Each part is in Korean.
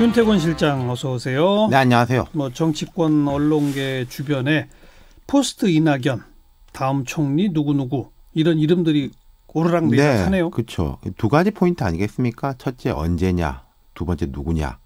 윤태곤 실장 어서 오세요. 네 안녕하세요. 뭐 정치권 언론계 주변에 포스트 이낙연 다음 총리 누구 누구 이런 이름들이 오르락내리락하네요. 네, 그렇죠. 두 가지 포인트 아니겠습니까? 첫째 언제냐, 두 번째 누구냐.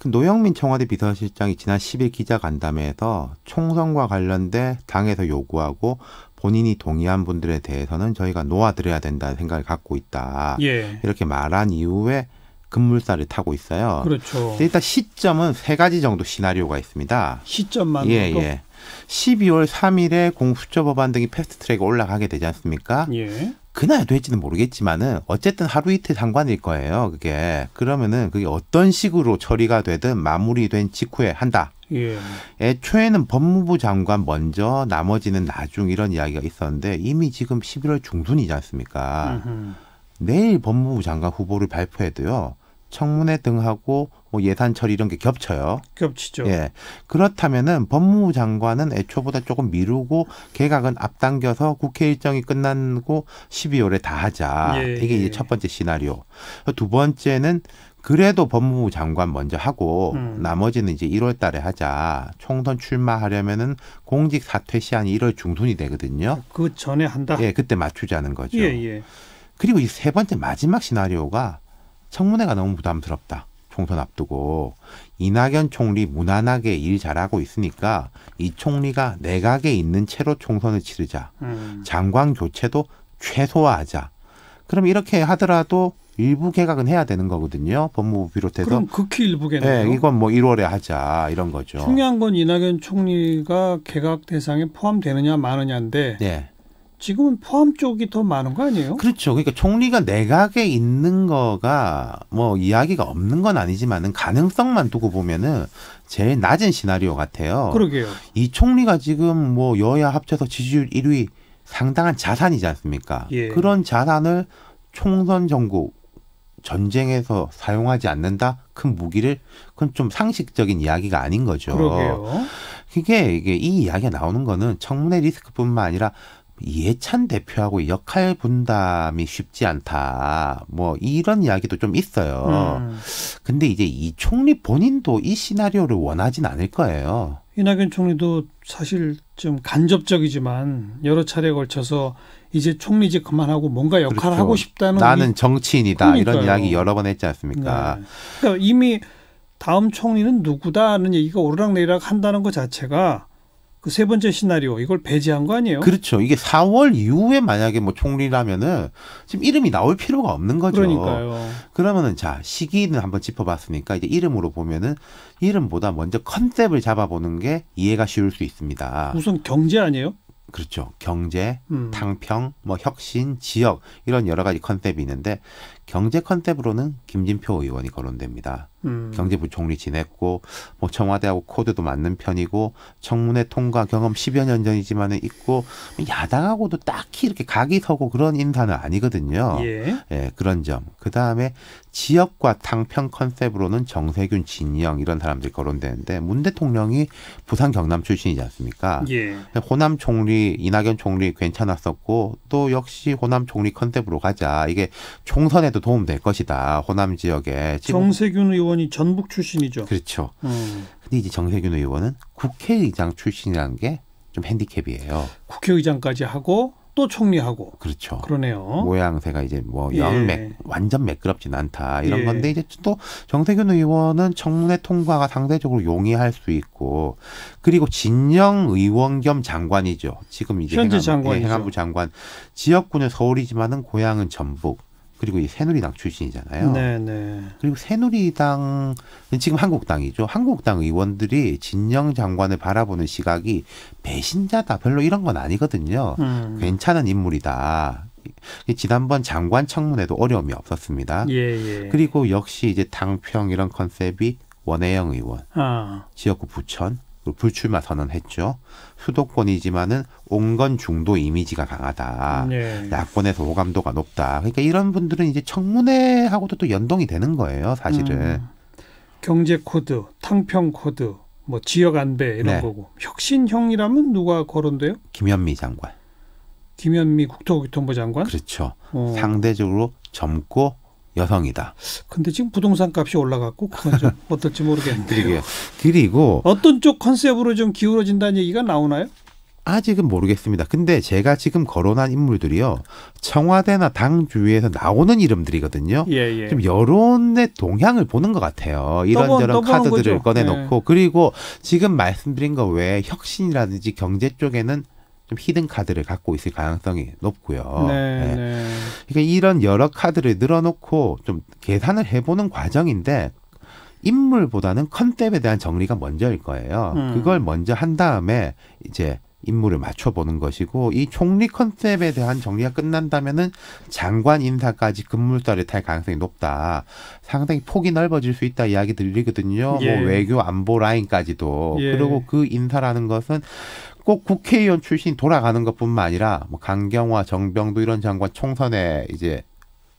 그 노영민 청와대 비서실장이 지난 10일 기자간담회에서 총선과 관련돼 당에서 요구하고 본인이 동의한 분들에 대해서는 저희가 놓아드려야 된다는 생각을 갖고 있다. 예. 이렇게 말한 이후에 급물살을 타고 있어요. 그렇죠. 일단 시점은 세 가지 정도 시나리오가 있습니다. 시점만 예, 예. 12월 3일에 공수처 법안 등이 패스트트랙에 올라가게 되지 않습니까? 예. 그날 될지는 모르겠지만은 어쨌든 하루 이틀 상관일 거예요. 그게 그러면은 그게 어떤 식으로 처리가 되든 마무리된 직후에 한다. 예. 애초에는 법무부 장관 먼저 나머지는 나중 이런 이야기가 있었는데 이미 지금 11월 중순이지 않습니까? 으흠. 내일 법무부 장관 후보를 발표해도요. 청문회 등하고 뭐 예산 처리 이런 게 겹쳐요. 겹치죠. 예. 그렇다면은 법무부 장관은 애초보다 조금 미루고 개각은 앞당겨서 국회 일정이 끝나고 12월에 다 하자. 예, 이게 이제 예. 첫 번째 시나리오. 두 번째는 그래도 법무부 장관 먼저 하고 음. 나머지는 이제 1월 달에 하자. 총선 출마하려면은 공직 사퇴 시한이 1월 중순이 되거든요. 그 전에 한다. 예, 그때 맞추자는 거죠. 예, 예. 그리고 이 세 번째 마지막 시나리오가 청문회가 너무 부담스럽다. 총선 앞두고 이낙연 총리 무난하게 일 잘하고 있으니까 이 총리가 내각에 있는 채로 총선을 치르자. 음. 장관 교체도 최소화하자. 그럼 이렇게 하더라도 일부 개각은 해야 되는 거거든요. 법무부 비롯해서. 그럼 극히 일부 개각. 네, 이건 뭐 1월에 하자 이런 거죠. 중요한 건 이낙연 총리가 개각 대상에 포함되느냐 마느냐인데 네. 지금은 포함 쪽이 더 많은 거 아니에요? 그렇죠. 그러니까 총리가 내각에 있는 거가 뭐 이야기가 없는 건 아니지만은 가능성만 두고 보면은 제일 낮은 시나리오 같아요. 그러게요. 이 총리가 지금 뭐 여야 합쳐서 지지율 1위 상당한 자산이지 않습니까? 예. 그런 자산을 총선 정국 전쟁에서 사용하지 않는다 큰 무기를 그건 좀 상식적인 이야기가 아닌 거죠. 그러게요. 그게 이게 이 이야기가 나오는 거는 청문회 리스크뿐만 아니라 예찬 대표하고 역할 분담이 쉽지 않다. 뭐 이런 이야기도 좀 있어요. 음. 근데 이제 이 총리 본인도 이 시나리오를 원하진 않을 거예요. 이낙연 총리도 사실 좀 간접적이지만 여러 차례에 걸쳐서 이제 총리직 그만하고 뭔가 역할을 그렇죠. 하고 싶다는 나는 정치인이다 그러니까요. 이런 이야기 여러 번 했지 않습니까? 네. 그러니까 이미 다음 총리는 누구다는 하 얘기가 오르락내리락 한다는 것 자체가 그세 번째 시나리오 이걸 배제한 거 아니에요? 그렇죠. 이게 4월 이후에 만약에 뭐 총리라면은 지금 이름이 나올 필요가 없는 거죠. 그러니까요. 그러면은 자 시기는 한번 짚어봤으니까 이제 이름으로 보면은 이름보다 먼저 컨셉을 잡아보는 게 이해가 쉬울 수 있습니다. 우선 경제 아니에요? 그렇죠. 경제, 음. 탕평, 뭐 혁신, 지역 이런 여러 가지 컨셉이 있는데 경제 컨셉으로는 김진표 의원이 거론됩니다. 음. 경제부총리 지냈고 뭐 청와대하고 코드도 맞는 편이고 청문회 통과 경험 10여 년 전이지만은 있고 야당하고도 딱히 이렇게 각이 서고 그런 인사는 아니거든요. 예, 예 그런 점. 그다음에 지역과 탕평 컨셉으로는 정세균, 진영 이런 사람들이 거론되는데 문 대통령이 부산 경남 출신이지 않습니까? 예. 호남 총리 총리 이낙연 총리 괜찮았었고 또 역시 호남 총리 컨셉으로 가자 이게 총선에도 도움될 것이다 호남 지역에 정세균 의원이 전북 출신이죠. 그렇죠. 음. 근데 이제 정세균 의원은 국회의장 출신이라는 게 좀 핸디캡이에요. 국회의장까지 하고 또 총리하고 그렇죠. 그러네요. 모양새가 이제 뭐 영맥 예. 완전 매끄럽진 않다 이런 예. 건데 이제 또 정세균 의원은 청문회 통과가 상대적으로 용이할 수 있고 그리고 진영 의원 겸 장관이죠. 지금 이제 행안부, 예, 행안부 장관 지역구는 서울이지만은 고향은 전북 그리고 이 새누리당 출신이잖아요. 네네. 네. 그리고 새누리당은 지금 한국당이죠. 한국당 의원들이 진영 장관을 바라보는 시각이 배신자다 별로 이런 건 아니거든요. 음. 괜찮은 인물이다. 지난번 장관 청문회도 어려움이 없었습니다. 예, 예. 그리고 역시 이제 당평 이런 컨셉이 원혜영 의원, 아. 지역구 부천, 그 불출마 선언했죠. 수도권이지만은 온건 중도 이미지가 강하다. 네. 야권에서 호감도가 높다. 그러니까 이런 분들은 이제 청문회하고도 또 연동이 되는 거예요, 사실은. 음. 경제 코드, 탕평 코드, 뭐 지역 안배 이런 네. 거고. 혁신형이라면 누가 거론돼요? 김현미 장관. 김현미 국토교통부 장관? 그렇죠. 어. 상대적으로 젊고 여성이다. 근데 지금 부동산 값이 올라갔고 그건 좀 어떨지 모르겠는데요. 그리고 어떤 쪽 컨셉으로 좀 기울어진다는 얘기가 나오나요? 아직은 모르겠습니다. 근데 제가 지금 거론한 인물들이요. 청와대나 당 주위에서 나오는 이름들이거든요. 예, 예. 좀 여론의 동향을 보는 것 같아요. 이런저런 카드들을 꺼내놓고 예. 그리고 지금 말씀드린 거 외에 혁신이라든지 경제 쪽에는 좀 히든 카드를 갖고 있을 가능성이 높고요. 네, 예. 네. 그러니까 이런 여러 카드를 늘어놓고 좀 계산을 해보는 과정인데 인물보다는 컨셉에 대한 정리가 먼저일 거예요. 음. 그걸 먼저 한 다음에 이제 임무를 맞춰보는 것이고 이 총리 컨셉에 대한 정리가 끝난다면은 장관 인사까지 급물살을 탈 가능성이 높다. 상당히 폭이 넓어질 수 있다 이야기 들리거든요. 뭐 예. 뭐 외교 안보 라인까지도 예. 그리고 그 인사라는 것은 꼭 국회의원 출신 돌아가는 것뿐만 아니라 뭐 강경화, 정병도 이런 장관 총선에 이제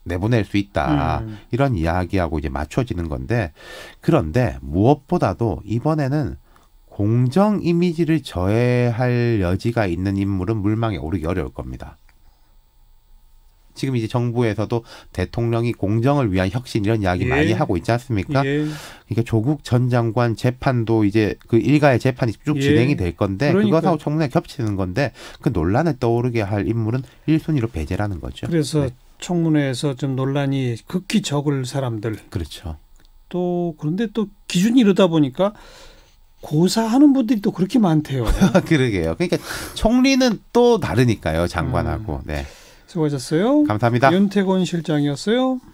내보낼 수 있다 음. 이런 이야기하고 이제 맞춰지는 건데 그런데 무엇보다도 이번에는 공정 이미지를 저해할 여지가 있는 인물은 물망에 오르기 어려울 겁니다. 지금 이제 정부에서도 대통령이 공정을 위한 혁신 이런 이야기 예. 많이 하고 있지 않습니까? 예. 그러니까 조국 전 장관 재판도 이제 그 일가의 재판이 쭉 예. 진행이 될 건데 그러니까. 그것하고 청문회 겹치는 건데 그 논란을 떠오르게 할 인물은 일순위로 배제라는 거죠. 그래서 네. 청문회에서 좀 논란이 극히 적을 사람들. 그렇죠. 또 그런데 또 기준이 이러다 보니까 고사하는 분들이 또 그렇게 많대요. 그러게요. 그러니까 총리는 또 다르니까요, 장관하고. 음. 네. 수고하셨어요. 감사합니다. 윤태곤 실장이었어요.